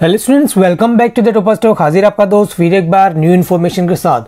Hello students welcome back to the topper stock हाजिर आपका दोस्त फिर एक बार न्यू इन्फॉर्मेशन के साथ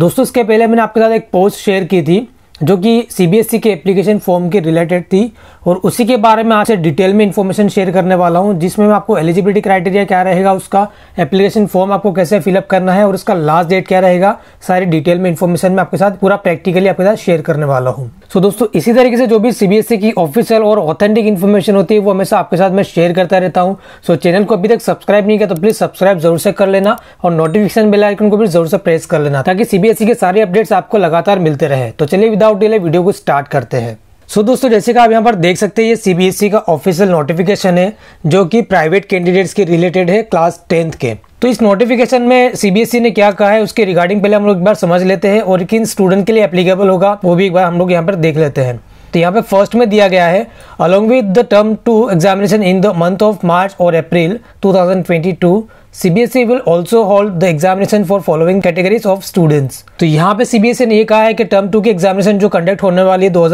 दोस्तों इसके पहले मैंने आपके साथ एक पोस्ट शेयर की थी जो कि सीबीएसई e के एप्लीकेशन फॉर्म के रिलेटेड थी और उसी के बारे में आज से डिटेल में इन्फॉर्मेशन शेयर करने वाला हूँ जिसमें मैं आपको एलिजिबिलिटी क्राइटेरिया क्या रहेगा उसका एप्लीकेशन फॉर्म आपको कैसे फिलअप करना है और उसका लास्ट डेट क्या रहेगा सारी डिटेल में इन्फॉर्मेशन मैं आपके साथ पूरा प्रैक्टिकली आपके साथ शेयर करने वाला हूँ सो so, दोस्तों इसी तरीके से जो भी सीबीएसई e की ऑफिशियल और ऑथेंटिक इन्फॉर्मेशन होती है वो हमेशा आपके साथ मैं शेयर करता रहता हूँ सो so, चैनल को अभी तक सब्सक्राइब नहीं किया तो प्लीज़ सब्सक्राइब जरूर से कर लेना और नोटिफिकेशन बेल आइकन को भी जरूर से प्रेस कर लेना ताकि सीबीएसई e के सारे अपडेट्स आपको लगातार मिलते रहे तो चलिए विदाउट विदाउट डिले वीडियो को स्टार्ट करते हैं सो so, दोस्तों जैसे कि आप यहाँ पर देख सकते हैं ये सीबीएसई e का ऑफिशियल नोटिफिकेशन है जो कि प्राइवेट कैंडिडेट्स के रिलेटेड है क्लास टेंथ के तो इस नोटिफिकेशन में सीबीएसई e ने क्या कहा है उसके रिगार्डिंग पहले हम लोग एक बार समझ लेते हैं और किन स्टूडेंट के लिए एप्लीकेबल होगा वो भी एक बार हम लोग यहाँ पर देख लेते हैं तो यहाँ पे फर्स्ट में दिया गया है along with the term two examination in the month of March और April 2022 CBSE will also hold the examination for following categories of students तो यहाँ पे सीबीएसई e ने यह कहा है कि टर्म टू की एग्जामिनेशन जो कंडक्ट होने वाली है दो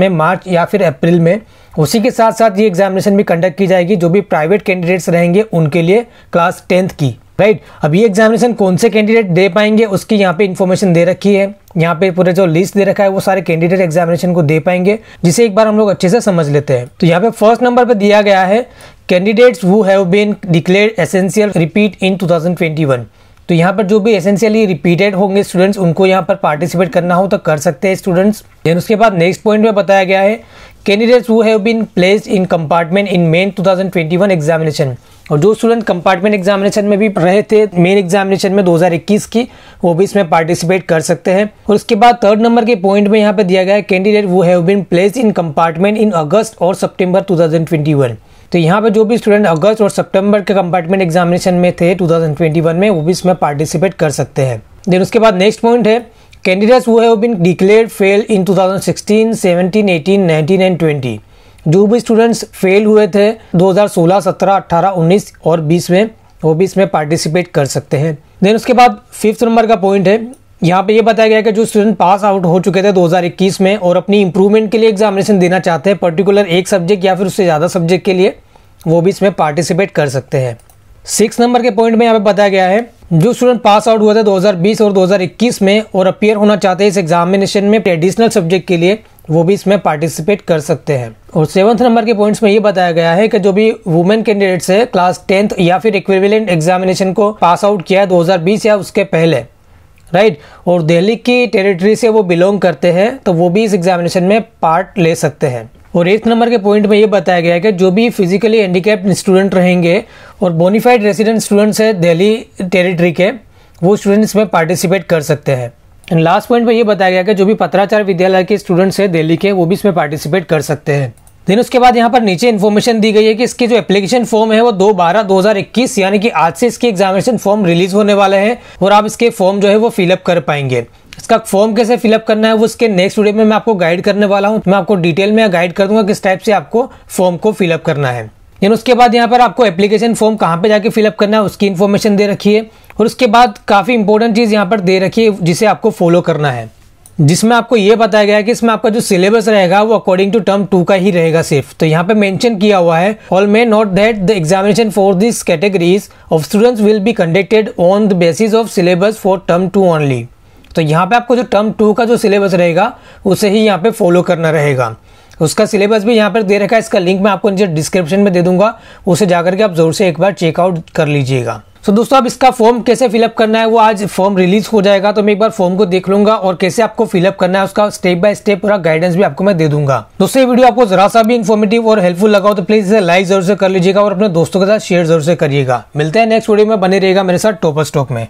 में मार्च या फिर अप्रैल में उसी के साथ साथ ये एग्जामिनेशन भी कंडक्ट की जाएगी जो भी प्राइवेट कैंडिडेट्स रहेंगे उनके लिए क्लास टेंथ की राइट right? अब ये एग्जामिनेशन कौन से कैंडिडेट दे पाएंगे उसकी यहाँ पे इन्फॉर्मेशन दे रखी है यहाँ पे पूरे जो लिस्ट दे रखा है वो सारे कैंडिडेट एग्जामिनेशन को दे पाएंगे जिसे एक बार हम लोग अच्छे से समझ लेते हैं तो यहाँ पे फर्स्ट नंबर पे दिया गया है candidates who have been declare essential repeat in 2021 तो यहाँ पर जो भी एसेंशियली रिपीटेड होंगे स्टूडेंट्स उनको यहाँ पर पार्टिसिपेट करना हो तो कर सकते हैं स्टूडेंट्स देन उसके बाद नेक्स्ट पॉइंट में बताया गया है candidates who have been placed in compartment in main 2021 examination और जो स्टूडेंट कंपार्टमेंट एग्जामिनेशन में भी रहे थे मेन एग्जामिनेशन में 2021 की वो भी इसमें पार्टिसिपेट कर सकते हैं और उसके बाद थर्ड नंबर के पॉइंट में यहाँ पे दिया गया है candidate who have been place in compartment in August और सितंबर 2021 तो यहाँ पे जो भी स्टूडेंट अगस्त और सितंबर के कंपार्टमेंट एग्जामिनेशन में थे 2021 में वो भी इसमें पार्टिसिपेट कर सकते हैं देन उसके बाद नेक्स्ट पॉइंट है candidates who have been declare fail in 2016, 17, 18, 19 and 20 जो भी स्टूडेंट्स फेल हुए थे 2016, 17, 18, 19 और 20 में वो भी इसमें पार्टिसिपेट कर सकते हैं देन उसके बाद फिफ्थ नंबर का पॉइंट है यहाँ पे ये बताया गया कि जो स्टूडेंट पास आउट हो चुके थे 2021 में और अपनी इंप्रूवमेंट के लिए एग्जामिनेशन देना चाहते हैं पर्टिकुलर एक सब्जेक्ट या फिर उससे ज़्यादा सब्जेक्ट के लिए वो भी इसमें पार्टिसिपेट कर सकते हैं सिक्स नंबर के पॉइंट में यहाँ पे बताया गया है जो स्टूडेंट पास आउट हुए थे 2020 और 2021 में और अपियर होना चाहते हैं इस एग्जामिनेशन में ट्रेडिशनल सब्जेक्ट के लिए वो भी इसमें पार्टिसिपेट कर सकते हैं और सेवन्थ नंबर के पॉइंट्स में ये बताया गया है कि जो भी वुमेन कैंडिडेट्स है क्लास टेंथ या फिर इक्विवेलेंट एग्जामिनेशन को पास आउट किया है बीस या उसके पहले राइट और दिल्ली की टेरिटरी से वो बिलोंग करते हैं तो वो भी इस एग्जामिनेशन में पार्ट ले सकते हैं और एट्थ नंबर के पॉइंट में ये बताया गया है कि जो भी फिजिकली हैंडीकैप्ड स्टूडेंट रहेंगे और बोनीफाइड रेसिडेंट स्टूडेंट्स है दिल्ली टेरिटरी के वो स्टूडेंट्स में पार्टिसिपेट कर सकते हैं लास्ट पॉइंट में ये बताया गया कि जो भी पत्राचार विद्यालय के स्टूडेंट्स हैं दिल्ली के वो भी इसमें पार्टिसिपेट कर सकते हैं देन उसके बाद यहाँ पर नीचे इन्फॉर्मेशन दी गई है कि इसके जो एप्लीकेशन फॉर्म है वो दो बारह दो हजार इक्कीस यानी कि आज से इसके एग्जामिनेशन फॉर्म रिलीज होने वाले हैं और आप इसके फॉर्म जो है वो फिलअप कर पाएंगे इसका फॉर्म कैसे फिलअप करना है वो इसके नेक्स्ट वीडियो में मैं आपको गाइड करने वाला हूँ मैं आपको डिटेल में गाइड कर दूंगा किस टाइप से आपको फॉर्म को फिलअप करना है उसके बाद यहाँ पर आपको एप्लीकेशन फॉर्म कहाँ पे जाके फिलअप करना है उसकी इन्फॉर्मेशन दे रखी है और उसके बाद काफ़ी इंपॉर्टेंट चीज़ यहाँ पर दे रखी है जिसे आपको फॉलो करना है जिसमें आपको ये बताया गया है कि इसमें आपका जो सिलेबस रहेगा वो अकॉर्डिंग टू टर्म टू का ही रहेगा सिर्फ तो यहाँ पे मेंशन किया हुआ है all may note that the examination for this categories of students will be conducted on the basis of syllabus for term two only तो यहाँ पे आपको जो टर्म टू का जो सिलेबस रहेगा उसे ही यहाँ पे फॉलो करना रहेगा उसका सिलेबस भी यहाँ पर दे रखा है इसका लिंक मैं आपको नीचे डिस्क्रिप्शन में दे दूंगा उसे जाकर के आप ज़रूर से एक बार चेकआउट कर लीजिएगा सो so, दोस्तों अब इसका फॉर्म कैसे फिलअप करना है वो आज फॉर्म रिलीज हो जाएगा तो मैं एक बार फॉर्म को देख लूंगा और कैसे आपको फिलअप करना है उसका स्टेप बाय स्टेप पूरा गाइडेंस भी आपको मैं दे दूंगा दोस्तों ये वीडियो आपको जरा सा भी इन्फॉर्मेटिव और हेल्पफुल लगा हो तो प्लीज इसे लाइक जरूर से कर लीजिएगा और अपने दोस्तों के साथ शेयर जरूर से करिएगा मिलते हैं नेक्स्ट वीडियो में बने रहेगा मेरे साथ टॉपर स्टॉक में